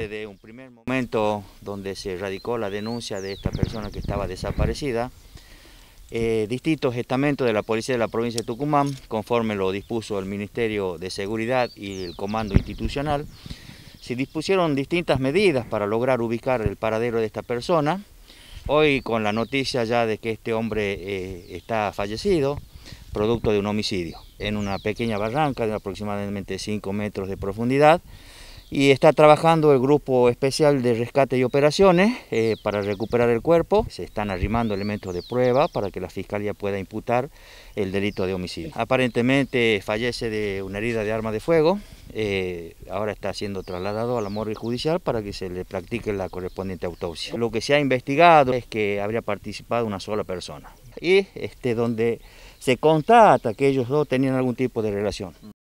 desde un primer momento donde se radicó la denuncia de esta persona que estaba desaparecida, eh, distintos estamentos de la Policía de la Provincia de Tucumán, conforme lo dispuso el Ministerio de Seguridad y el Comando Institucional, se dispusieron distintas medidas para lograr ubicar el paradero de esta persona. Hoy con la noticia ya de que este hombre eh, está fallecido, producto de un homicidio, en una pequeña barranca de aproximadamente 5 metros de profundidad, y está trabajando el grupo especial de rescate y operaciones eh, para recuperar el cuerpo. Se están arrimando elementos de prueba para que la fiscalía pueda imputar el delito de homicidio. Aparentemente fallece de una herida de arma de fuego. Eh, ahora está siendo trasladado a la morgue judicial para que se le practique la correspondiente autopsia. Lo que se ha investigado es que habría participado una sola persona y este, donde se constata que ellos dos tenían algún tipo de relación.